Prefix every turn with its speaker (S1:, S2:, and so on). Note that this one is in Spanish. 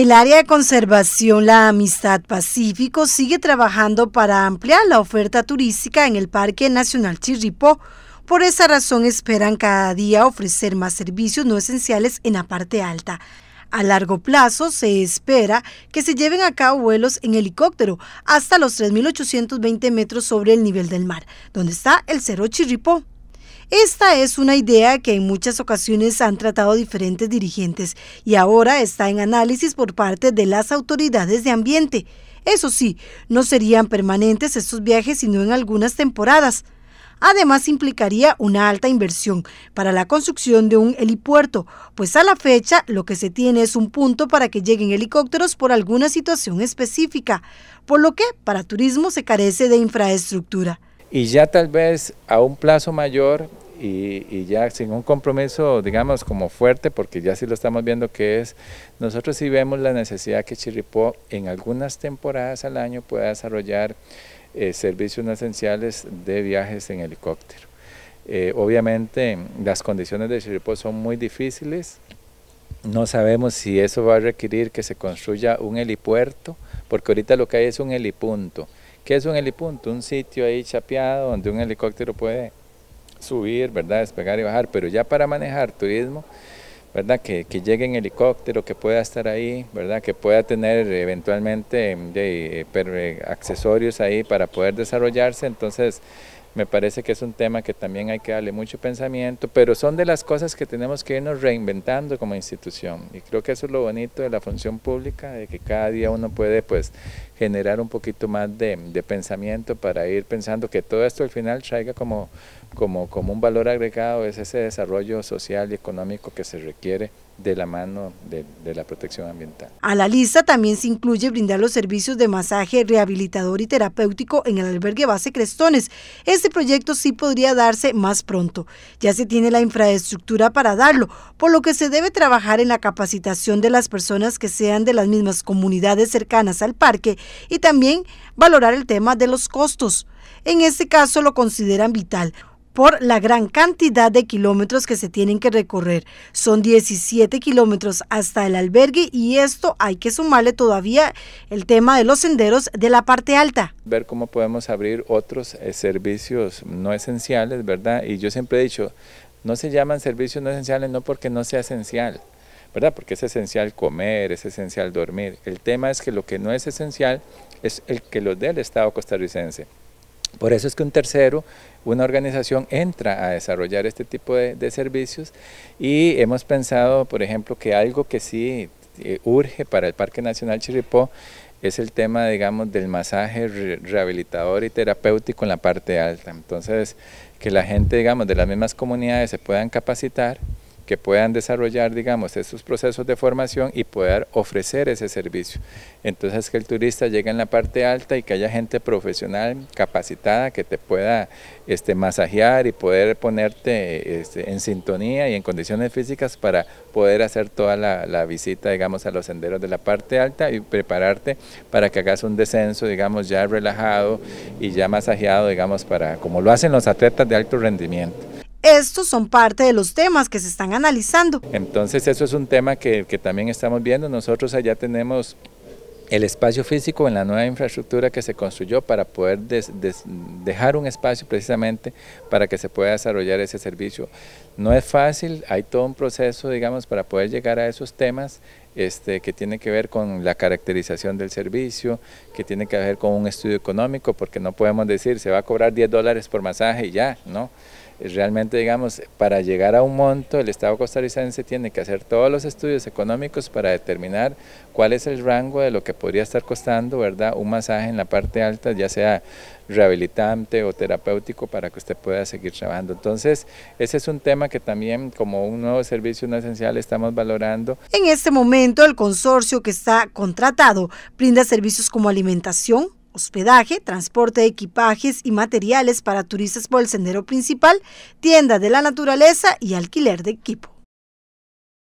S1: El área de conservación La Amistad Pacífico sigue trabajando para ampliar la oferta turística en el Parque Nacional Chirripó. Por esa razón esperan cada día ofrecer más servicios no esenciales en la parte alta. A largo plazo se espera que se lleven a cabo vuelos en helicóptero hasta los 3.820 metros sobre el nivel del mar, donde está el Cerro Chirripó. Esta es una idea que en muchas ocasiones han tratado diferentes dirigentes y ahora está en análisis por parte de las autoridades de ambiente. Eso sí, no serían permanentes estos viajes sino en algunas temporadas. Además implicaría una alta inversión para la construcción de un helipuerto, pues a la fecha lo que se tiene es un punto para que lleguen helicópteros por alguna situación específica, por lo que para turismo se carece de infraestructura
S2: y ya tal vez a un plazo mayor y, ya sin un compromiso, digamos, como fuerte, porque ya sí lo estamos viendo que es, nosotros sí vemos la necesidad que Chirripó en algunas temporadas al año pueda desarrollar eh, servicios esenciales de viajes en helicóptero. Eh, obviamente las condiciones de Chirripó son muy difíciles, no sabemos si eso va a requerir que se construya un helipuerto, porque ahorita lo que hay es un helipunto. ¿Qué es un helipunto? Un sitio ahí chapeado donde un helicóptero puede subir, ¿verdad? Despegar y bajar, pero ya para manejar turismo, ¿verdad? Que, que llegue en helicóptero, que pueda estar ahí, ¿verdad? Que pueda tener eventualmente eh, de, eh, eh, accesorios ahí para poder desarrollarse. Entonces, me parece que es un tema que también hay que darle mucho pensamiento, pero son de las cosas que tenemos que irnos reinventando como institución. Y creo que eso es lo bonito de la función pública, de que cada día uno puede pues generar un poquito más de, de pensamiento para ir pensando que todo esto al final traiga como como, como un valor agregado es ese desarrollo social y económico que se requiere de la mano de, de, la protección ambiental.
S1: A la lista también se incluye brindar los servicios de masaje rehabilitador y terapéutico en el albergue base Crestones. Este proyecto sí podría darse más pronto. Ya se tiene la infraestructura para darlo, por lo que se debe trabajar en la capacitación de las personas que sean de las mismas comunidades cercanas al parque y también valorar el tema de los costos. En este caso lo consideran vital, por la gran cantidad de kilómetros que se tienen que recorrer. Son 17 kilómetros hasta el albergue y esto hay que sumarle todavía el tema de los senderos de la parte alta.
S2: Ver cómo podemos abrir otros eh, servicios no esenciales, ¿verdad? Y yo siempre he dicho, no se llaman servicios no esenciales no porque no sea esencial, ¿verdad? Porque es esencial comer, es esencial dormir. El tema es que lo que no es esencial es el que lo dé el Estado costarricense. Por eso es que un tercero, una organización, entra a desarrollar este tipo de, servicios y hemos pensado, por ejemplo, que algo que sí eh, urge para el Parque Nacional Chiripó es el tema, digamos, del masaje rehabilitador y terapéutico en la parte alta. Entonces, que la gente, digamos, de las mismas comunidades se puedan capacitar que puedan desarrollar, digamos, estos procesos de formación y poder ofrecer ese servicio. Entonces, que el turista llegue en la parte alta y que haya gente profesional capacitada que te pueda este, masajear y poder ponerte este, en sintonía y en condiciones físicas para poder hacer toda la, la visita, digamos, a los senderos de la parte alta y prepararte para que hagas un descenso, digamos, ya relajado y ya masajeado, digamos, para como lo hacen los atletas de alto rendimiento.
S1: Estos son parte de los temas que se están analizando.
S2: Entonces eso es un tema que, también estamos viendo. Nosotros allá tenemos el espacio físico en la nueva infraestructura que se construyó para poder dejar un espacio precisamente para que se pueda desarrollar ese servicio. No es fácil, hay todo un proceso, digamos, para poder llegar a esos temas este, que tiene que ver con la caracterización del servicio, que tiene que ver con un estudio económico, porque no podemos decir se va a cobrar 10 dólares por masaje y ya, ¿no? realmente digamos, para llegar a un monto, el Estado costarricense tiene que hacer todos los estudios económicos para determinar cuál es el rango de lo que podría estar costando, ¿verdad? Un masaje en la parte alta, ya sea rehabilitante o terapéutico para que usted pueda seguir trabajando. Entonces, ese es un tema que también como un nuevo servicio no esencial estamos valorando.
S1: En este momento, el consorcio que está contratado brinda servicios como alimentación, hospedaje, transporte de equipajes y materiales para turistas por el sendero principal, tienda de la naturaleza y alquiler de equipo.